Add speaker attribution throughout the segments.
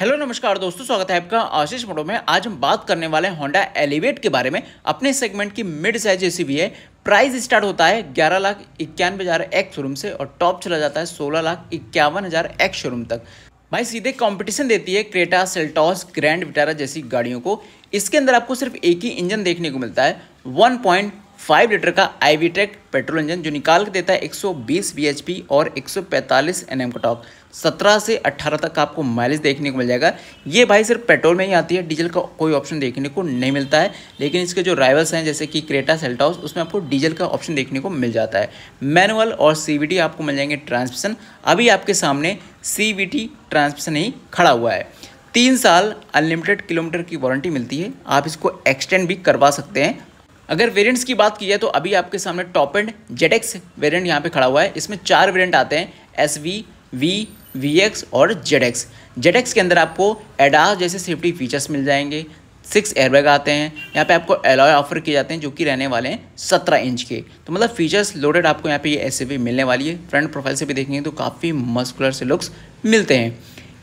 Speaker 1: hello नमस्कार दोस्तों स्वागत है आपका आशीष मोडो में आज हम बात करने वाले हैं होंडा एलिवेट के बारे में अपने सेगमेंट की मिड साइज ए है प्राइस स्टार्ट होता है ग्यारह लाख इक्यानवे हज़ार एक्स शोरूम से और टॉप चला जाता है सोलह लाख इक्यावन हज़ार एक्स शोरूम तक भाई सीधे कंपटीशन देती है क्रेटा सेल्टॉस ग्रैंड विटारा जैसी गाड़ियों को इसके अंदर आपको सिर्फ एक ही इंजन देखने को मिलता है वन पॉइंट 5 लीटर का आई पेट्रोल इंजन जो निकाल के देता है 120 सौ और 145 nm का टॉप 17 से 18 तक आपको माइलेज देखने को मिल जाएगा ये भाई सिर्फ पेट्रोल में ही आती है डीजल का कोई ऑप्शन देखने को नहीं मिलता है लेकिन इसके जो राइवल्स हैं जैसे कि क्रेटा सेल्टाउस उसमें आपको डीजल का ऑप्शन देखने को मिल जाता है मैनुअल और सी आपको मिल जाएंगे ट्रांसमिशन अभी आपके सामने सी ट्रांसमिशन ही खड़ा हुआ है तीन साल अनलिमिटेड किलोमीटर की वारंटी मिलती है आप इसको एक्सटेंड भी करवा सकते हैं अगर वेरिएंट्स की बात की जाए तो अभी आपके सामने top and Z X variant यहाँ पर खड़ा हुआ है इसमें चार वेरियंट आते हैं S V V V X और जेड एक्स जेड एक्स के अंदर आपको एडास जैसे सेफ्टी फीचर्स मिल जाएंगे सिक्स एयरबैग आते हैं यहाँ पे आपको एलॉय ऑफर किए जाते हैं जो कि रहने वाले हैं सत्रह इंच के तो मतलब फीचर्स लोडेड आपको यहाँ पे ये ऐसे भी मिलने वाली है फ्रंट प्रोफाइल से भी देखेंगे तो काफ़ी मस्कुलर से लुक्स मिलते हैं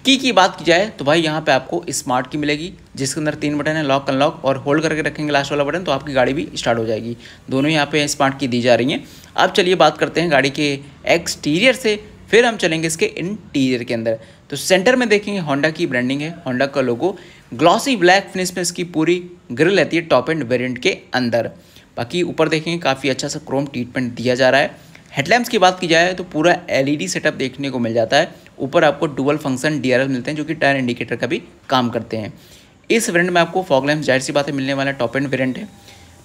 Speaker 1: की की बात की जाए तो भाई यहाँ पे आपको स्मार्ट की मिलेगी जिसके अंदर तीन बटन है लॉक अनलॉक और होल्ड करके रखेंगे लास्ट वाला बटन तो आपकी गाड़ी भी स्टार्ट हो जाएगी दोनों यहाँ पे स्मार्ट की दी जा रही हैं अब चलिए बात करते हैं गाड़ी के एक्सटीरियर से फिर हम चलेंगे इसके इंटीरियर के अंदर तो सेंटर में देखेंगे होंडा की ब्रांडिंग है होंडा का लोगो ग्लॉसी ब्लैक फिनिश में इसकी पूरी ग्रिल रहती है टॉप एंड वेरियंट के अंदर बाकी ऊपर देखेंगे काफ़ी अच्छा सा क्रोम ट्रीटमेंट दिया जा रहा है हेडलैम्प्स की बात की जाए तो पूरा एल सेटअप देखने को मिल जाता है ऊपर आपको डुअल फंक्शन डी मिलते हैं जो कि टायर इंडिकेटर का भी काम करते हैं इस वेरेंट में आपको फॉग जाहिर सी बात है मिलने वाला टॉप एंड वेरेंट है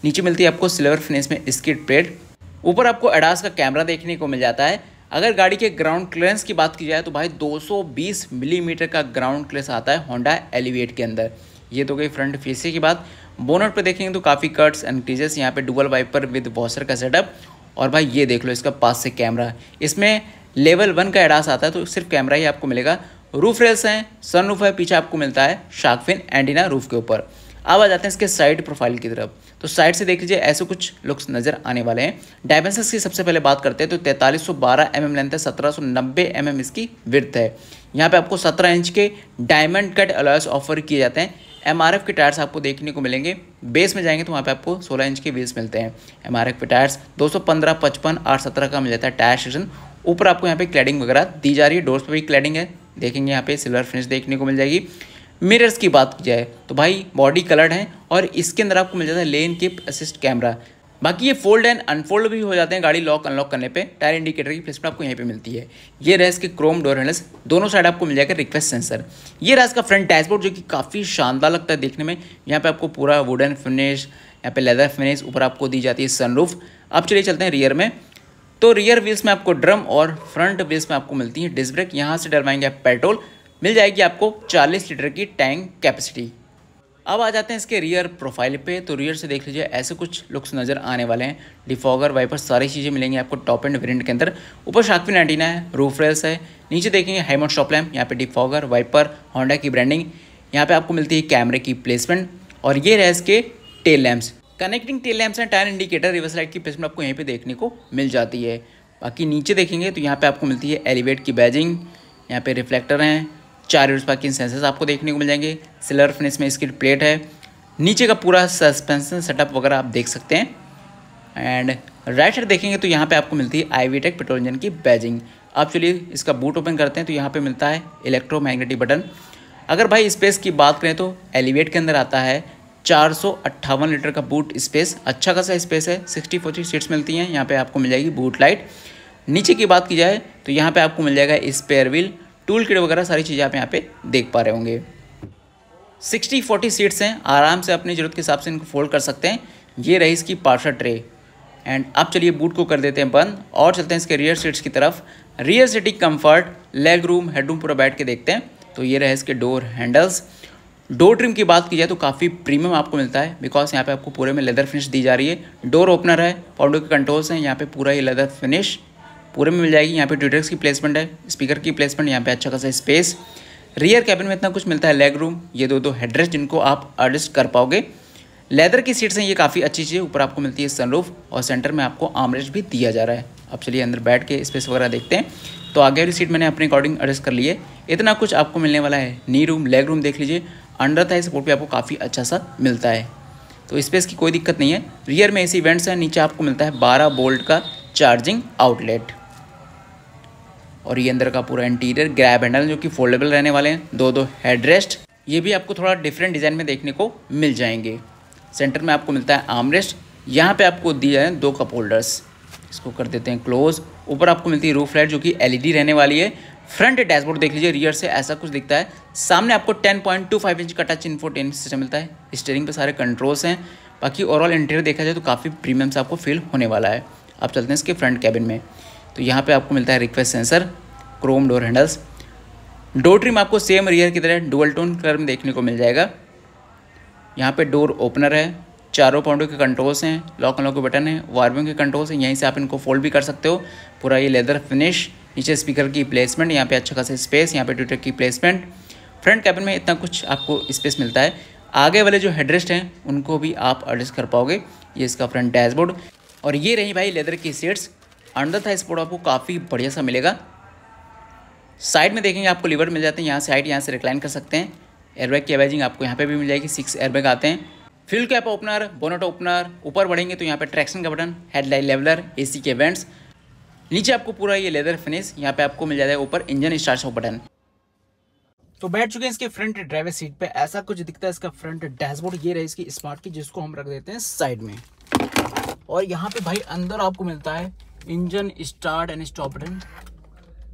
Speaker 1: नीचे मिलती है आपको सिल्वर फिनेस में स्किट पेड ऊपर आपको एडास का कैमरा देखने को मिल जाता है अगर गाड़ी के ग्राउंड क्लियरेंस की बात की जाए तो भाई 220 मिलीमीटर mm का ग्राउंड क्लियरेंस आता है होंडा एलिवेट के अंदर ये तो गई फ्रंट फेसे की बात बोनट पर देखेंगे तो काफ़ी कट्स एंड क्रीजेस यहाँ पे डुबल वाइपर विद वॉशर का सेटअप और भाई ये देख लो इसका पास से कैमरा इसमें लेवल वन का एडास आता है तो सिर्फ कैमरा ही आपको मिलेगा रूफ रेल्स हैं सनरूफ है पीछे आपको मिलता है शार्कफिन एंडिना रूफ के ऊपर अब आ जाते हैं इसके साइड प्रोफाइल की तरफ तो साइड से देख लीजिए ऐसे कुछ लुक्स नज़र आने वाले हैं डायमेंशंस की सबसे पहले बात करते हैं तो तैंतालीस सौ बारह एम एम लेंथ है सत्रह सौ नब्बे एम एम इसकी विर्थ है यहाँ पे आपको सत्रह इंच के डायमंड कट अलॉयस ऑफर किए जाते हैं एम आर एफ के टायर्स आपको देखने को मिलेंगे बेस में जाएंगे तो वहाँ पे आपको सोलह इंच के व्हील्स मिलते हैं एम आर एफ के टायर्स दो सौ पंद्रह पचपन आठ सत्रह का मिल जाता है टायर सीजन ऊपर आपको यहाँ पे क्लैडिंग वगैरह दी जा रही है डोर्स पर भी क्लैडिंग है देखेंगे यहाँ पे सिल्वर फिनिश देखने को मिल जाएगी मिरर्स की बात की जाए तो भाई बॉडी कलर्ड हैं और इसके अंदर आपको मिल जाता है लेन किप असिस्ट कैमरा बाकी ये फोल्ड एंड अनफोल्ड भी हो जाते हैं गाड़ी लॉक अनलॉक करने पे टायर इंडिकेटर की प्लेसमेंट आपको यहीं पे मिलती है ये रहा इसके क्रोम डोर हैंडल्स दोनों साइड आपको मिल जाएगा रिक्वेस्ट सेंसर ये रहा इसका फ्रंट डैशबोर्ड जो कि काफ़ी शानदार लगता है देखने में यहाँ पे आपको पूरा वुडन फिनिश यहाँ पे लेदर फिनिश ऊपर आपको दी जाती है सनरूफ अब चलिए चलते हैं रियर में तो रियर व्हील्स में आपको ड्रम और फ्रंट व्हील्स में आपको मिलती है डिस्क ब्रेक यहाँ से डलवाएंगे आप पेट्रोल मिल जाएगी आपको 40 लीटर की टैंक कैपेसिटी अब आ जाते हैं इसके रियर प्रोफाइल पे तो रियर से देख लीजिए ऐसे कुछ लुक्स नज़र आने वाले हैं डिफॉगर वाइपर सारी चीज़ें मिलेंगी आपको टॉप एंड वेरिएंट के अंदर ऊपर शार्कफिन एंटीना है रूफ रेल्स है नीचे देखेंगे हाईमोट शॉप लैम्प यहाँ पे डिफॉगर वाइपर होंडा की ब्रांडिंग यहाँ पर आपको मिलती है कैमरे की प्लेसमेंट और ये रहे इसके tail lamps connecting tail lamps and tyre indicator reverse light की पिच में आपको यहीं पे देखने को मिल जाती है बाकी नीचे देखेंगे तो यहाँ पे आपको मिलती है एलिवेट की बैजिंग यहाँ पे रिफ्लेक्टर हैं चार यूर्स पार्किंग सेंसर्स आपको देखने को मिल जाएंगे सिलर फिनिस में इसकी प्लेट है नीचे का पूरा सस्पेंसन सेटअप वगैरह आप देख सकते हैं एंड राइट साइड देखेंगे तो यहाँ पर आपको मिलती है आई पेट्रोल इंजन की बैजिंग आप चलिए इसका बूट ओपन करते हैं तो यहाँ पर मिलता है इलेक्ट्रो बटन अगर भाई स्पेस की बात करें तो एलिवेट के अंदर आता है चार लीटर का बूट स्पेस अच्छा खासा स्पेस है सिक्सटी फोर सीट्स मिलती हैं यहाँ पे आपको मिल जाएगी बूट लाइट नीचे की बात की जाए तो यहाँ पे आपको मिल जाएगा स्पेयर व्हील टूल किट वगैरह सारी चीज़ें आप यहाँ पे देख पा रहे होंगे सिक्सटी फोर्टी सीट्स हैं आराम से अपनी ज़रूरत के हिसाब से इनको फोल्ड कर सकते हैं ये रही इसकी पार्सल ट्रे एंड अब चलिए बूट को कर देते हैं बंद और चलते हैं इसके रियर सीट्स की तरफ rear seating comfort leg room head room पूरा बैठ के देखते हैं तो ये रहे इसके डोर हैंडल्स डोर ट्रिम की बात की जाए तो काफ़ी प्रीमियम आपको मिलता है बिकॉज यहाँ पे आपको पूरे में लेदर फिनिश दी जा रही है डोर ओपनर है पॉन्डो के कंट्रोल्स हैं यहाँ पे पूरा ये लेदर फिनिश पूरे में मिल जाएगी यहाँ पे ट्यूटर्स की प्लेसमेंट है स्पीकर की प्लेसमेंट यहाँ पे अच्छा खासा स्पेस रियर कैबिन में इतना कुछ मिलता है लेग रूम ये दो दो हेडरेस्ट जिनको आप एडजस्ट कर पाओगे लेदर की सीट्स हैं ये काफ़ी अच्छी चीज़ ऊपर आपको मिलती है सनरूफ और सेंटर में आपको आमरेज भी दिया जा रहा है अब चलिए अंदर बैठ के स्पेस वगैरह देखते हैं तो आगे वाली सीट मैंने अपने अकॉर्डिंग एडजस्ट कर ली है इतना कुछ आपको मिलने वाला है नी रूम लेग रूम देख लीजिए अंडर थाई सपोर्ट भी आपको काफ़ी अच्छा सा मिलता है तो स्पेस की कोई दिक्कत नहीं है रियर में ऐसी इवेंट्स हैं नीचे आपको मिलता है बारह बोल्ट का चार्जिंग आउटलेट और ये अंदर का पूरा इंटीरियर ग्रैब हैंडल जो कि फोल्डेबल रहने वाले हैं दो दो हेडरेस्ट ये भी आपको थोड़ा डिफरेंट डिज़ाइन में देखने को मिल जाएंगे सेंटर में आपको मिलता है आमरेस्ट यहाँ पे आपको दिए हैं दो कप होल्डर्स इसको कर देते हैं क्लोज ऊपर आपको मिलती है रूफ लाइट जो कि एलईडी रहने वाली है फ्रंट डैशबोर्ड देख लीजिए रियर से ऐसा कुछ दिखता है सामने आपको 10.25 इंच का टच इन्फोटेन सिस्टम मिलता है स्टेयरिंग पे सारे कंट्रोल्स हैं बाकी ओवरऑल इंटीरियर देखा जाए तो काफ़ी प्रीमियम से आपको फील होने वाला है आप चलते हैं इसके फ्रंट कैबिन में तो यहाँ पे आपको मिलता है request sensor chrome door handles door trim आपको सेम रियर की तरह डुअल टोन कलर में देखने को मिल जाएगा यहाँ पर डोर ओपनर है चारों पॉइंटों के कंट्रोल्स हैं लॉक लॉक के बटन है वार्मिंग के कंट्रोल्स हैं यहीं से आप इनको फोल्ड भी कर सकते हो पूरा ये लेदर फिनिश नीचे स्पीकर की प्लेसमेंट यहाँ पे अच्छा खासा स्पेस यहाँ पे ट्विटर की प्लेसमेंट फ्रंट कैबिन में इतना कुछ आपको स्पेस मिलता है आगे वाले जो हेडरेस्ट हैं उनको भी आप एडजस्ट कर पाओगे ये इसका फ्रंट डैशबोर्ड और ये रही भाई लेदर की सीट्स अंडर था स्पोर्ट आपको काफ़ी बढ़िया सा मिलेगा साइड में देखेंगे आपको लीवर मिल जाते हैं यहाँ साइड यहाँ से रिक्लाइन कर सकते हैं एयरबैग की अवेजिंग आपको यहाँ पे भी मिल जाएगी सिक्स एयरबैग आते हैं fuel cap opener bonnet opener ऊपर बढ़ेंगे तो यहाँ पे ट्रैक्शन का बटन हेडलाइट लेवलर एसी के वेंट्स नीचे आपको पूरा ये लेदर फिनिश यहाँ पे आपको मिल है ऊपर इंजन स्टार्ट बटन तो बैठ चुके हैं इसके फ्रंट ड्राइवर सीट पे ऐसा कुछ दिखता है इसका फ्रंट डैशबोर्ड ये रहा इसकी स्मार्ट की जिसको हम रख देते हैं साइड में और यहाँ पे भाई अंदर आपको मिलता है engine start and stop button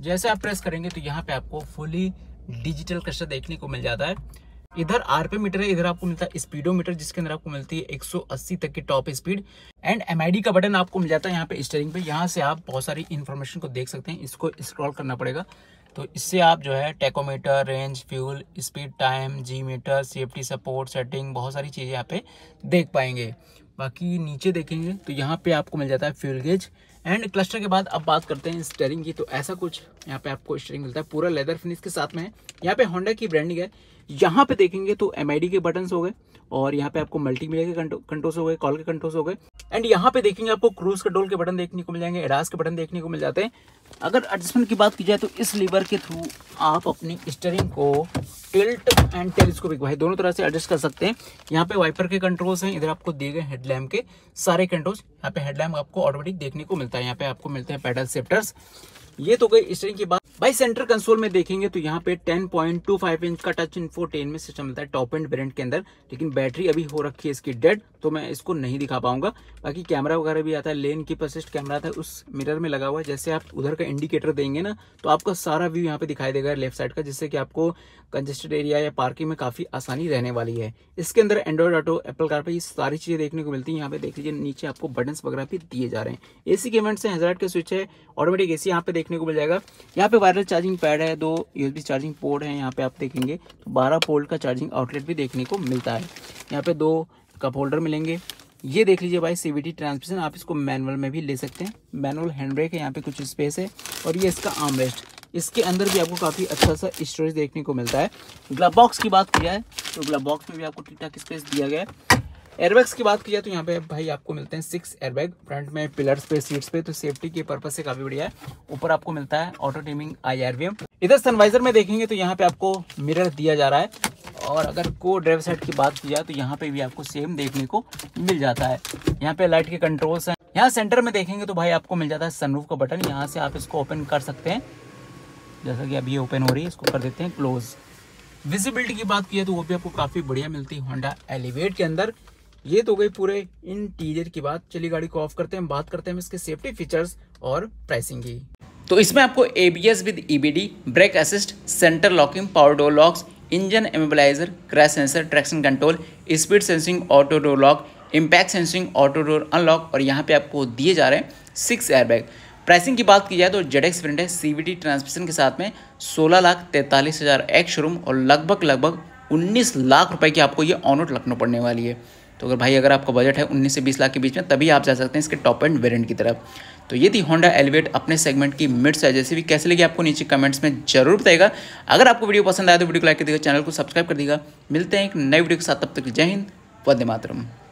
Speaker 1: जैसे आप प्रेस करेंगे तो यहाँ पे आपको फुली डिजिटल कस्टर देखने को मिल जाता है इधर आरपी मीटर है इधर आपको मिलता है स्पीडो मीटर जिसके अंदर आपको मिलती है 180 तक की टॉप स्पीड एंड एमआईडी का बटन आपको मिल जाता है यहाँ पे स्टेयरिंग पे यहाँ से आप बहुत सारी इन्फॉर्मेशन को देख सकते हैं इसको स्क्रॉल करना पड़ेगा तो इससे आप जो है tachometer range fuel speed time G meter safety support setting बहुत सारी चीज़ें यहाँ पे देख पाएंगे बाकी नीचे देखेंगे तो यहाँ पे आपको मिल जाता है फ्यूल गेज एंड क्लस्टर के बाद अब बात करते हैं स्टेयरिंग की तो ऐसा कुछ यहाँ पे आपको स्टेयरिंग मिलता है पूरा लेदर फिनिश के साथ में है यहाँ पे होंडा की ब्रांडिंग है यहाँ पे देखेंगे तो एम के बटन हो गए और यहाँ पे आपको मल्टीमीडिया के कंट्रोल्स हो गए कॉल के कंट्रोल्स हो गए एंड यहाँ पे देखेंगे आपको क्रूज कंट्रोल के बटन देखने को मिल जाएंगे एडास के बटन देखने को मिल जाते हैं अगर एडजस्टमेंट की बात की जाए तो इस लीवर के थ्रू आप अपनी स्टरिंग को टिल्ट एंड टेलीस्कोपिक भाई दोनों तरह से एडजस्ट कर सकते हैं यहाँ पे वाइपर के कंट्रोल्स हैं इधर आपको दिए गए हेडलैम्प के सारे कंट्रोल्स यहाँ पे हेडलैम्प आपको ऑटोमेटिक देखने को मिलता है यहाँ पे आपको मिलते हैं पैडल सेफ्टर्स ये तो गई स्टरिंग की बात भाई सेंटर कंसोल में देखेंगे तो यहाँ पे 10.25 इंच का टच इन्फोटेन में सिस्टम मिलता है टॉप एंड ब्रांड के अंदर लेकिन बैटरी अभी हो रखी है इसकी डेड तो मैं इसको नहीं दिखा पाऊंगा बाकी कैमरा वगैरह भी आता है लेन की प्रसिस्ट कैमरा था उस मिरर में लगा हुआ है जैसे आप उधर का इंडिकेटर देंगे ना तो आपका सारा व्यू यहाँ पे दिखाई देगा लेफ्ट साइड का जिससे कि आपको कंजेस्टेड एरिया या पार्किंग में काफी आसानी रहने वाली है इसके अंदर एंड्रॉइड ऑटो एप्पल कार पर ये सारी चीजें देखने को मिलती है यहाँ पे देख लीजिए नीचे आपको बटन वगैरह भी दिए जा रहे हैं एसी के इवेंट्स हैं के स्विच है ऑटोमेटिक एसी यहाँ पे देखने को मिल जाएगा यहाँ पे वायरल चार्जिंग पैड है दो यूएसबी चार्जिंग पोर्ट है यहाँ पे आप देखेंगे तो बारह पोल्ट का चार्जिंग आउटलेट भी देखने को मिलता है यहाँ पे दो कप होल्डर मिलेंगे ये देख लीजिए भाई सीवीटी ट्रांसमिशन आप इसको मैनुअल में भी ले सकते हैं मैनुअल हैंड ब्रेक है यहाँ पे कुछ स्पेस है और ये इसका आम रेस्ट इसके अंदर भी आपको काफ़ी अच्छा सा स्टोरेज देखने को मिलता है ग्लब बॉक्स की बात किया है तो ग्लब बॉक्स में भी आपको ठीक ठाक स्पेस दिया गया है एयरबैग्स की बात की जाए तो यहाँ पे भाई आपको मिलते हैं सिक्स एयरबैग फ्रंट में पिलर्स पे सीट्स पे तो सेफ्टी के पर्पज से काफी बढ़िया है ऊपर आपको मिलता है ऑटो टीमिंग आई इधर सनवाइजर में देखेंगे तो यहाँ पे आपको मिरर दिया जा रहा है और अगर को ड्राइवर साइड की बात की जाए तो यहाँ पे भी आपको सेम देखने को मिल जाता है यहाँ पे लाइट के कंट्रोल्स हैं यहाँ सेंटर में देखेंगे तो भाई आपको मिल जाता है सनरूफ का बटन यहाँ से आप इसको ओपन कर सकते हैं जैसा कि अभी ओपन हो रही है इसको कर देते हैं क्लोज विजिबिलिटी की बात की जाए तो वो भी आपको काफ़ी बढ़िया मिलती है होंडा एलिवेट के अंदर ये तो गई पूरे इंटीरियर की बात चलिए गाड़ी को ऑफ करते हैं बात करते हैं इसके सेफ्टी फीचर्स और प्राइसिंग की तो इसमें आपको A B S with E B D brake assist centre locking power door locks engine immobiliser crash sensor traction control speed sensing auto door lock impact sensing auto door unlock और यहाँ पे आपको दिए जा रहे हैं सिक्स एयरबैग प्राइसिंग की बात की जाए तो जेड एक्स प्रिंट है सी बी टी ट्रांसमिशन के साथ में सोलह लाख तैंतालीस हज़ार एक्स शोरूम और लगभग लगभग उन्नीस लाख रुपए की आपको ये ऑन रोड पड़ने वाली है तो अगर भाई अगर आपका बजट है उन्नीस से बीस लाख के बीच में तभी आप जा सकते हैं इसके टॉप एंड वेरियंट की तरफ तो ये थी होंडा एलिवेट अपने सेगमेंट की मिड साइज जैसे भी कैसे लगी आपको नीचे कमेंट्स में जरूर बताएगा अगर आपको वीडियो पसंद आया तो वीडियो को लाइक कर देगा चैनल को सब्सक्राइब कर देगा मिलते हैं एक नई वीडियो के साथ तब तक जय हिंद वंदे मातरम